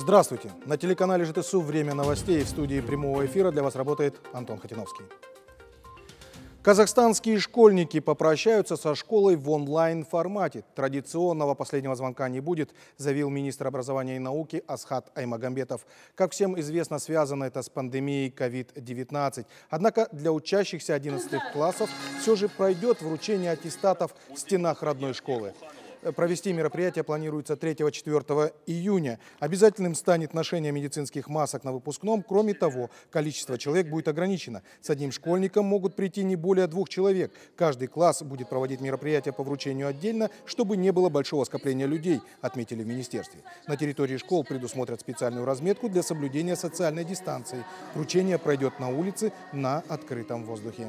Здравствуйте! На телеканале ЖТСУ «Время новостей» в студии прямого эфира для вас работает Антон Хатиновский. Казахстанские школьники попрощаются со школой в онлайн-формате. Традиционного последнего звонка не будет, заявил министр образования и науки Асхат Аймагамбетов. Как всем известно, связано это с пандемией COVID-19. Однако для учащихся 11 классов все же пройдет вручение аттестатов в стенах родной школы. Провести мероприятие планируется 3-4 июня. Обязательным станет ношение медицинских масок на выпускном. Кроме того, количество человек будет ограничено. С одним школьником могут прийти не более двух человек. Каждый класс будет проводить мероприятие по вручению отдельно, чтобы не было большого скопления людей, отметили в министерстве. На территории школ предусмотрят специальную разметку для соблюдения социальной дистанции. Вручение пройдет на улице на открытом воздухе.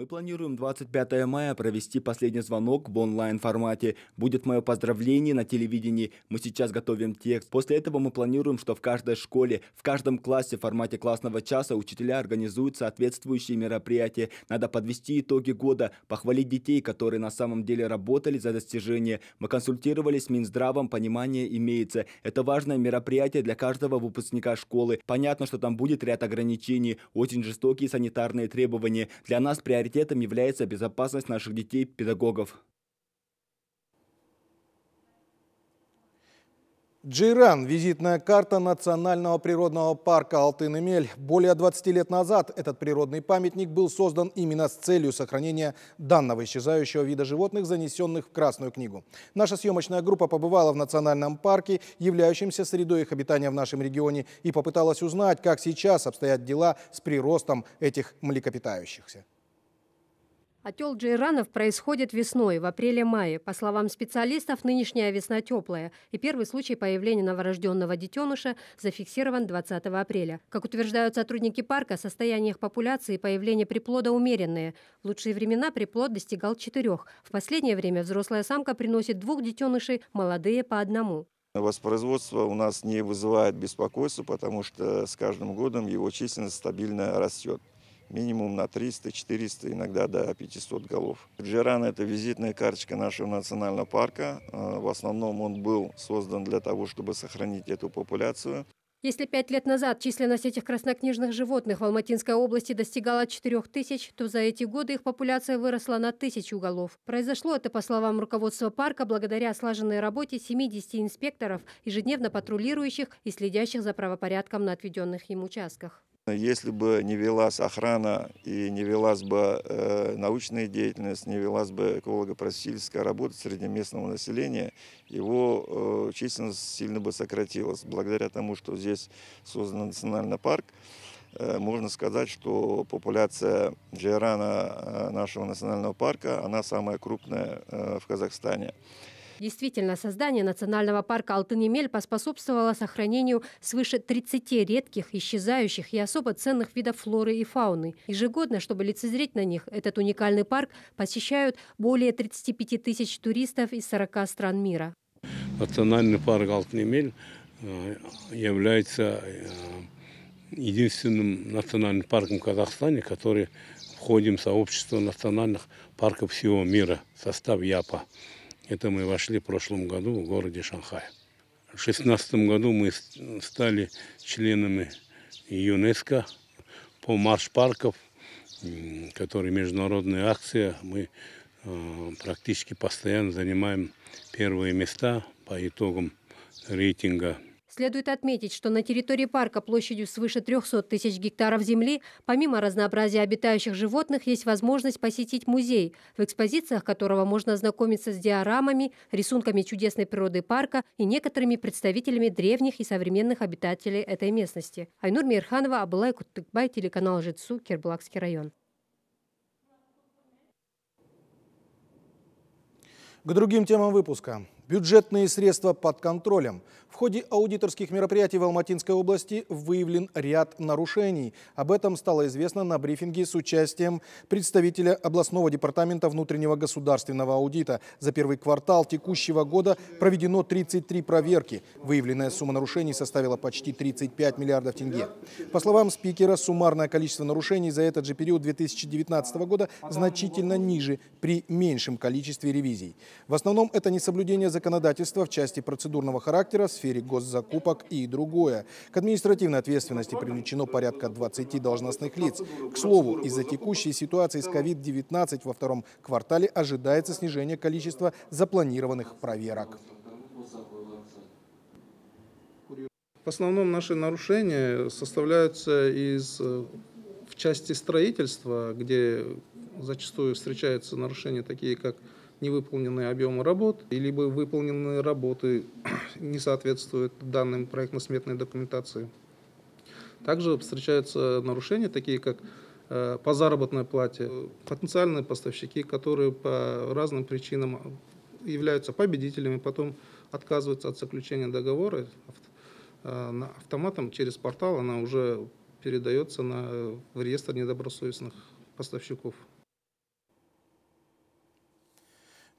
Мы планируем 25 мая провести последний звонок в онлайн-формате. Будет мое поздравление на телевидении. Мы сейчас готовим текст. После этого мы планируем, что в каждой школе, в каждом классе в формате классного часа учителя организуют соответствующие мероприятия. Надо подвести итоги года, похвалить детей, которые на самом деле работали за достижение. Мы консультировались с Минздравом, понимание имеется. Это важное мероприятие для каждого выпускника школы. Понятно, что там будет ряд ограничений, очень жестокие санитарные требования. Для нас приоритет приоритетом является безопасность наших детей, педагогов. Джейран – визитная карта национального природного парка Алтын-Эмель. Более 20 лет назад этот природный памятник был создан именно с целью сохранения данного исчезающего вида животных, занесенных в Красную книгу. Наша съемочная группа побывала в национальном парке, являющемся средой их обитания в нашем регионе, и попыталась узнать, как сейчас обстоят дела с приростом этих млекопитающихся. Отел джейранов происходит весной, в апреле-мае. По словам специалистов, нынешняя весна теплая, и первый случай появления новорожденного детеныша зафиксирован 20 апреля. Как утверждают сотрудники парка, состояние их популяции и появление приплода умеренные. В лучшие времена приплод достигал четырех. В последнее время взрослая самка приносит двух детенышей, молодые по одному. Воспроизводство у нас не вызывает беспокойства, потому что с каждым годом его численность стабильно растет минимум на 300, 400, иногда до 500 голов. Джеран – это визитная карточка нашего национального парка. Э, в основном он был создан для того, чтобы сохранить эту популяцию. Если пять лет назад численность этих краснокнижных животных в Алматинской области достигала 4 тысяч, то за эти годы их популяция выросла на тысячу голов. Произошло это, по словам руководства парка, благодаря слаженной работе 70 инспекторов, ежедневно патрулирующих и следящих за правопорядком на отведенных им участках если бы не велась охрана и не велась бы э, научная деятельность, не велась бы эколого-просветительская работа среди местного населения, его э, численность сильно бы сократилась. Благодаря тому, что здесь создан национальный парк, э, можно сказать, что популяция джерана э, нашего национального парка, она самая крупная э, в Казахстане. Действительно, создание национального парка Алтынемель поспособствовало сохранению свыше 30 редких, исчезающих и особо ценных видов флоры и фауны. Ежегодно, чтобы лицезреть на них, этот уникальный парк посещают более 35 тысяч туристов из 40 стран мира. Национальный парк Алтынемель э, является э, единственным национальным парком в Казахстане, который входит в сообщество национальных парков всего мира, состав ЯПА. Это мы вошли в прошлом году в городе Шанхай. В 2016 году мы стали членами ЮНЕСКО по марш парков, который международная акция. Мы э, практически постоянно занимаем первые места по итогам рейтинга Следует отметить, что на территории парка площадью свыше 300 тысяч гектаров земли, помимо разнообразия обитающих животных, есть возможность посетить музей, в экспозициях которого можно ознакомиться с диорамами, рисунками чудесной природы парка и некоторыми представителями древних и современных обитателей этой местности. Айнур Мирханова, Абылай Кутыкбай, телеканал Жицу, Кербалакский район. К другим темам выпуска. Бюджетные средства под контролем – в ходе аудиторских мероприятий в Алматинской области выявлен ряд нарушений. Об этом стало известно на брифинге с участием представителя областного департамента внутреннего государственного аудита. За первый квартал текущего года проведено 33 проверки. Выявленная сумма нарушений составила почти 35 миллиардов тенге. По словам спикера, суммарное количество нарушений за этот же период 2019 года значительно ниже при меньшем количестве ревизий. В основном это несоблюдение законодательства в части процедурного характера в сфере госзакупок и другое. К административной ответственности привлечено порядка 20 должностных лиц. К слову, из-за текущей ситуации с COVID-19 во втором квартале ожидается снижение количества запланированных проверок. В основном наши нарушения составляются из э, в части строительства, где зачастую встречаются нарушения такие, как невыполненные объемы работ, либо выполненные работы не соответствуют данным проектно-сметной документации. Также встречаются нарушения, такие как э, по заработной плате, потенциальные поставщики, которые по разным причинам являются победителями, потом отказываются от заключения договора э, автоматом через портал, она уже передается на, в реестр недобросовестных поставщиков.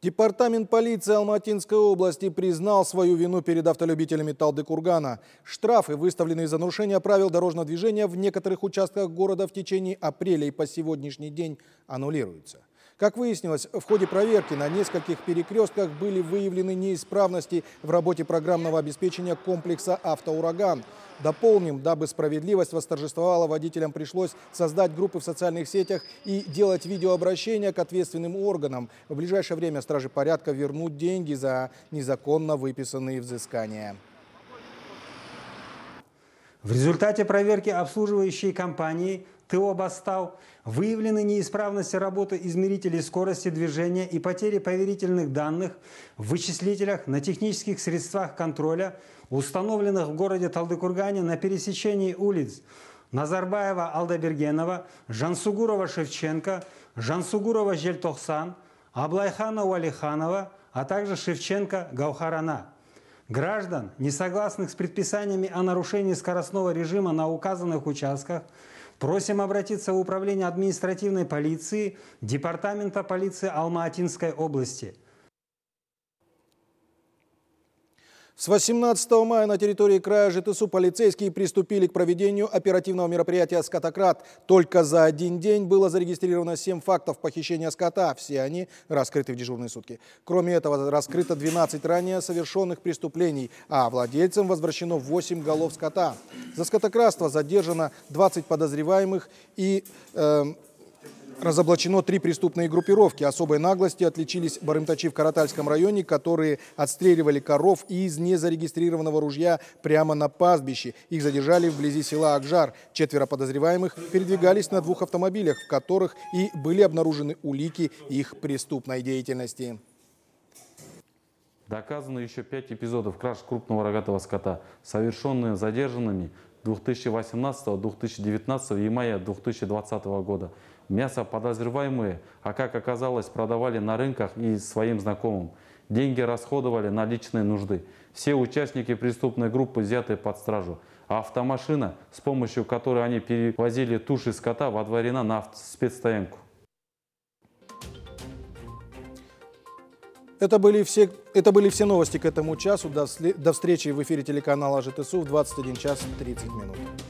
Департамент полиции Алматинской области признал свою вину перед автолюбителями Талды-Кургана. Штрафы, выставленные за нарушение правил дорожного движения в некоторых участках города в течение апреля и по сегодняшний день аннулируются. Как выяснилось, в ходе проверки на нескольких перекрестках были выявлены неисправности в работе программного обеспечения комплекса «Автоураган». Дополним, дабы справедливость восторжествовала, водителям пришлось создать группы в социальных сетях и делать видеообращения к ответственным органам. В ближайшее время стражи порядка вернут деньги за незаконно выписанные взыскания. В результате проверки обслуживающей компании ТО «Бастал» выявлены неисправности работы измерителей скорости движения и потери поверительных данных в вычислителях на технических средствах контроля, установленных в городе Талдыкургане на пересечении улиц Назарбаева Алдабергенова, Жансугурова Шевченко, Жансугурова Жельтохсан, Аблайхана Уалиханова, а также Шевченко Гаухарана граждан, несогласных с предписаниями о нарушении скоростного режима на указанных участках, просим обратиться в Управление административной полиции Департамента полиции Алма-Атинской области – С 18 мая на территории края ЖТСУ полицейские приступили к проведению оперативного мероприятия «Скотократ». Только за один день было зарегистрировано 7 фактов похищения скота. Все они раскрыты в дежурные сутки. Кроме этого, раскрыто 12 ранее совершенных преступлений, а владельцам возвращено 8 голов скота. За скотократство задержано 20 подозреваемых и... Э, Разоблачено три преступные группировки. Особой наглости отличились барымтачи в Каратальском районе, которые отстреливали коров из незарегистрированного ружья прямо на пастбище. Их задержали вблизи села Акжар. Четверо подозреваемых передвигались на двух автомобилях, в которых и были обнаружены улики их преступной деятельности. Доказано еще пять эпизодов краж крупного рогатого скота, совершенные задержанными 2018-2019 и мая 2020 года. Мясо подозреваемые, а как оказалось, продавали на рынках и своим знакомым. Деньги расходовали на личные нужды. Все участники преступной группы взяты под стражу. А автомашина, с помощью которой они перевозили туши скота, водворена на спецстоянку. Это были все, это были все новости к этому часу. До, до встречи в эфире телеканала ЖТСУ в 21 час 30 минут.